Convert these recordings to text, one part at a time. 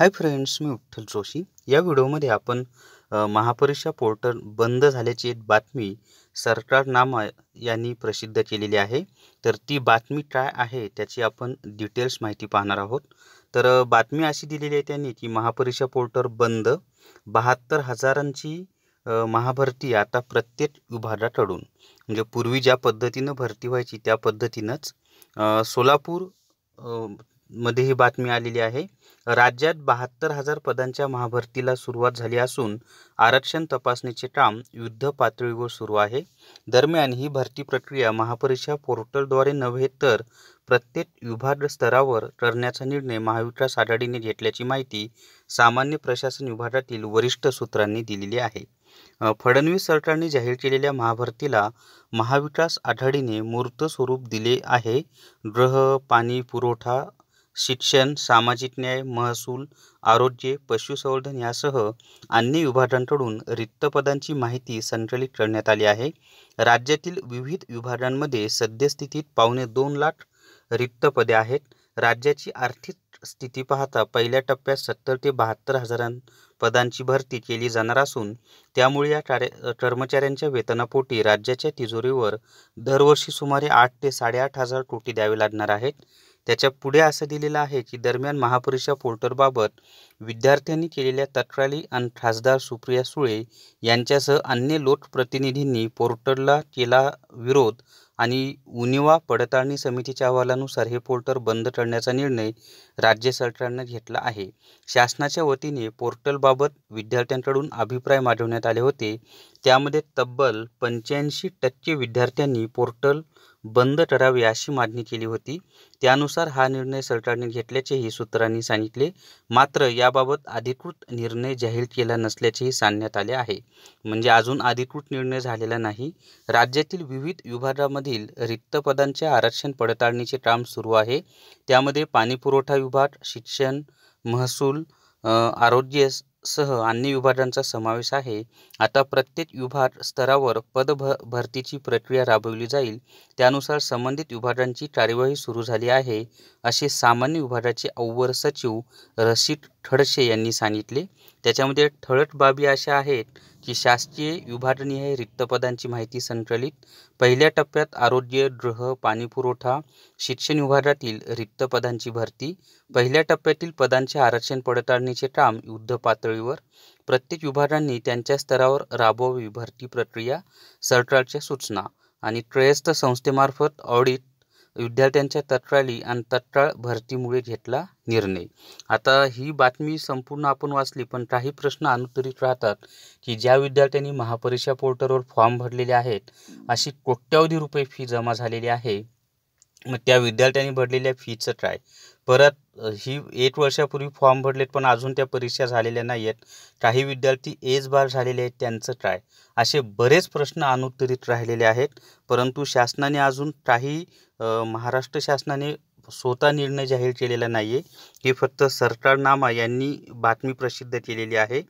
हाय friends मी विठ्ठल जोशी या व्हिडिओमध्ये आपण महापरीक्षा पोर्टल बंद झाल्याची एक बातमी सरकार नामा यांनी प्रसिद्ध केलेली आहे तर ती बातमी काय आहे त्याची आपण डिटेल्स माहिती पाहणार आहोत तर बातमी अशी दिलेली आहे त्यांनी की महापरीक्षा पोर्टल बंद बहात्तर हजारांची महाभरती आता प्रत्येक विभागाकडून म्हणजे पूर्वी ज्या पद्धतीनं भरती व्हायची त्या पद्धतीनंच सोलापूर मध्ये ही बातमी आलेली आहे राज्यात बहात्तर हजार पदांच्या महाभरतीला सुरुवात झाली असून आरक्षण तपासणीचे काम युद्ध पातळीवर सुरू आहे दरम्यान ही भरती प्रक्रिया महापरीक्षा पोर्टलद्वारे नव्हे तर प्रत्येक विभाग स्तरावर करण्याचा निर्णय महाविकास आघाडीने घेतल्याची माहिती सामान्य प्रशासन विभागातील वरिष्ठ सूत्रांनी दिलेली आहे फडणवीस सरकारने जाहीर केलेल्या महाभरतीला महाविकास आघाडीने मूर्त स्वरूप दिले आहे ग्रह पाणी पुरवठा शिक्षण सामाजिक न्याय महसूल आरोग्य पशुसंवर्धन यासह अन्य विभागांकडून रिक्त पदांची माहिती संकलित करण्यात आली आहे राज्यातील विविध विभागांमध्ये सद्यस्थितीत पावणे दोन लाख रिक्त पदे आहेत राज्याची आर्थिक स्थिती पाहता पहिल्या टप्प्यात सत्तर ते बहात्तर हजारां पदांची भरती केली जाणार असून त्यामुळे या कर्मचाऱ्यांच्या वेतनापोटी राज्याच्या तिजोरीवर दरवर्षी सुमारे आठ ते साडेआठ हजार कोटी द्यावे लागणार आहेत त्याच्या पुढे असं दिलेलं आहे की दरम्यान महापुरेशा पोर्टरबाबत विद्यार्थ्यांनी केलेल्या तक्रारी आणि खासदार सुप्रिया सुळे यांच्यासह अन्य लोकप्रतिनिधींनी पोर्टलला केला विरोध आणि उनिवा पडताळणी समितीच्या अहवालानुसार हे पोर्टल बंद करण्याचा निर्णय राज्य सरकारनं घेतला आहे शासनाच्या वतीने पोर्टलबाबत विद्यार्थ्यांकडून अभिप्राय मागवण्यात आले होते त्यामध्ये तब्बल पंच्याऐंशी टक्के विद्यार्थ्यांनी पोर्टल बंद करावे अशी मागणी केली होती त्यानुसार हा निर्णय सरकारने घेतल्याचेही सूत्रांनी सांगितले मात्र याबाबत अधिकृत निर्णय जाहीर केला नसल्याचेही सांगण्यात आले आहे म्हणजे अजून अधिकृत निर्णय झालेला नाही राज्यातील विविध विभागामधील रिक्त पदांच्या आरक्षण पडताळणीचे काम सुरू आहे त्यामध्ये पाणीपुरवठा विभाग शिक्षण महसूल आरोग्य सह अन्य विभागांचा समावेश आहे आता प्रत्येक विभाग स्तरावर पद भरतीची प्रक्रिया राबवली जाईल त्यानुसार संबंधित विभागांची कार्यवाही सुरू झाली आहे असे सामान्य विभागाचे अव्वर सचिव रशीद ठडसे यांनी सांगितले त्याच्यामध्ये ठळक बाबी अशा आहेत की शासकीय विभागणी आहे रिक्त पदांची माहिती संकलित पहिल्या टप्प्यात आरोग्य गृह पाणीपुरवठा शिक्षण विभागातील रिक्त पदांची भरती पहिल्या टप्प्यातील पदांचे आरक्षण पडताळणीचे काम युद्ध पातळीवर प्रत्येक विभागांनी त्यांच्या स्तरावर राबवावी भरती प्रक्रिया सरकारच्या सूचना आणि त्रयस्थ संस्थेमार्फत ऑडिट विद्यार्थ्यांच्या तक्रारी आणि तत्काळ भरतीमुळे घेतला निर्णय आता ही बातमी संपूर्ण आपण वाचली पण काही प्रश्न अनुत्तरित राहतात की ज्या विद्यार्थ्यांनी महापरीक्षा पोर्टलवर फॉर्म भरलेले आहेत अशी कोट्यावधी रुपये फी जमा झालेली आहे मग त्या विद्यार्थ्यांनी भरलेल्या फीचं ट्राय परत ही एक वर्षापूर्वी फॉर्म भरलेत पण अजून त्या परीक्षा झालेल्या नाही आहेत काही विद्यार्थी एज बार झालेले आहेत त्यांचं ट्राय असे बरेच प्रश्न अनुत्तरित राहिलेले आहेत परंतु शासनाने अजून काही महाराष्ट्र शासनाने स्वतः निर्णय जाहीर केलेला नाही आहे हे फक्त सरकारनामा यांनी बातमी प्रसिद्ध केलेली आहे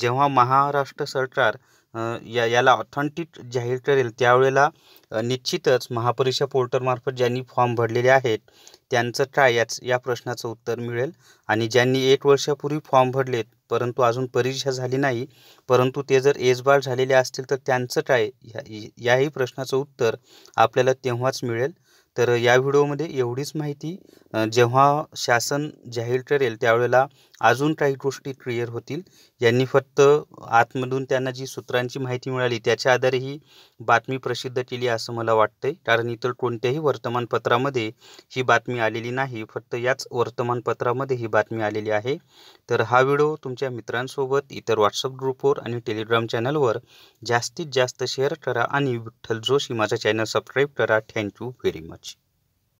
जेव्हा महाराष्ट्र सरकार या याला ऑथेंटिक जाहीर करेल त्यावेळेला निश्चितच महापरीक्षा पोर्टलमार्फत ज्यांनी फॉर्म भरलेले आहेत त्यांचं काय याच या प्रश्नाचं उत्तर मिळेल आणि ज्यांनी एक वर्षापूर्वी फॉर्म भरलेत परंतु अजून परीक्षा झाली नाही परंतु ते जर एजबाळ झालेले असतील तर त्यांचं काय ह्या याही प्रश्नाचं उत्तर आपल्याला तेव्हाच मिळेल तर या व्हिडिओमध्ये एवढीच माहिती जेव्हा शासन जाहीर करेल त्यावेळेला अजून काही गोष्टी क्लिअर होतील यांनी फक्त आतमधून त्यांना जी सूत्रांची माहिती मिळाली त्याच्या आधारे ही बातमी प्रसिद्ध केली असं मला वाटतंय कारण इतर कोणत्याही वर्तमानपत्रामध्ये ही बातमी आलेली नाही फक्त याच वर्तमानपत्रामध्ये ही बातमी आलेली आहे तर हा व्हिडिओ तुमच्या मित्रांसोबत इतर व्हॉट्सअप ग्रुपवर आणि टेलिग्राम चॅनलवर जास्तीत जास्त शेअर करा आणि विठ्ठल जोशी माझा चॅनल सबस्क्राईब करा थँक्यू व्हेरी मच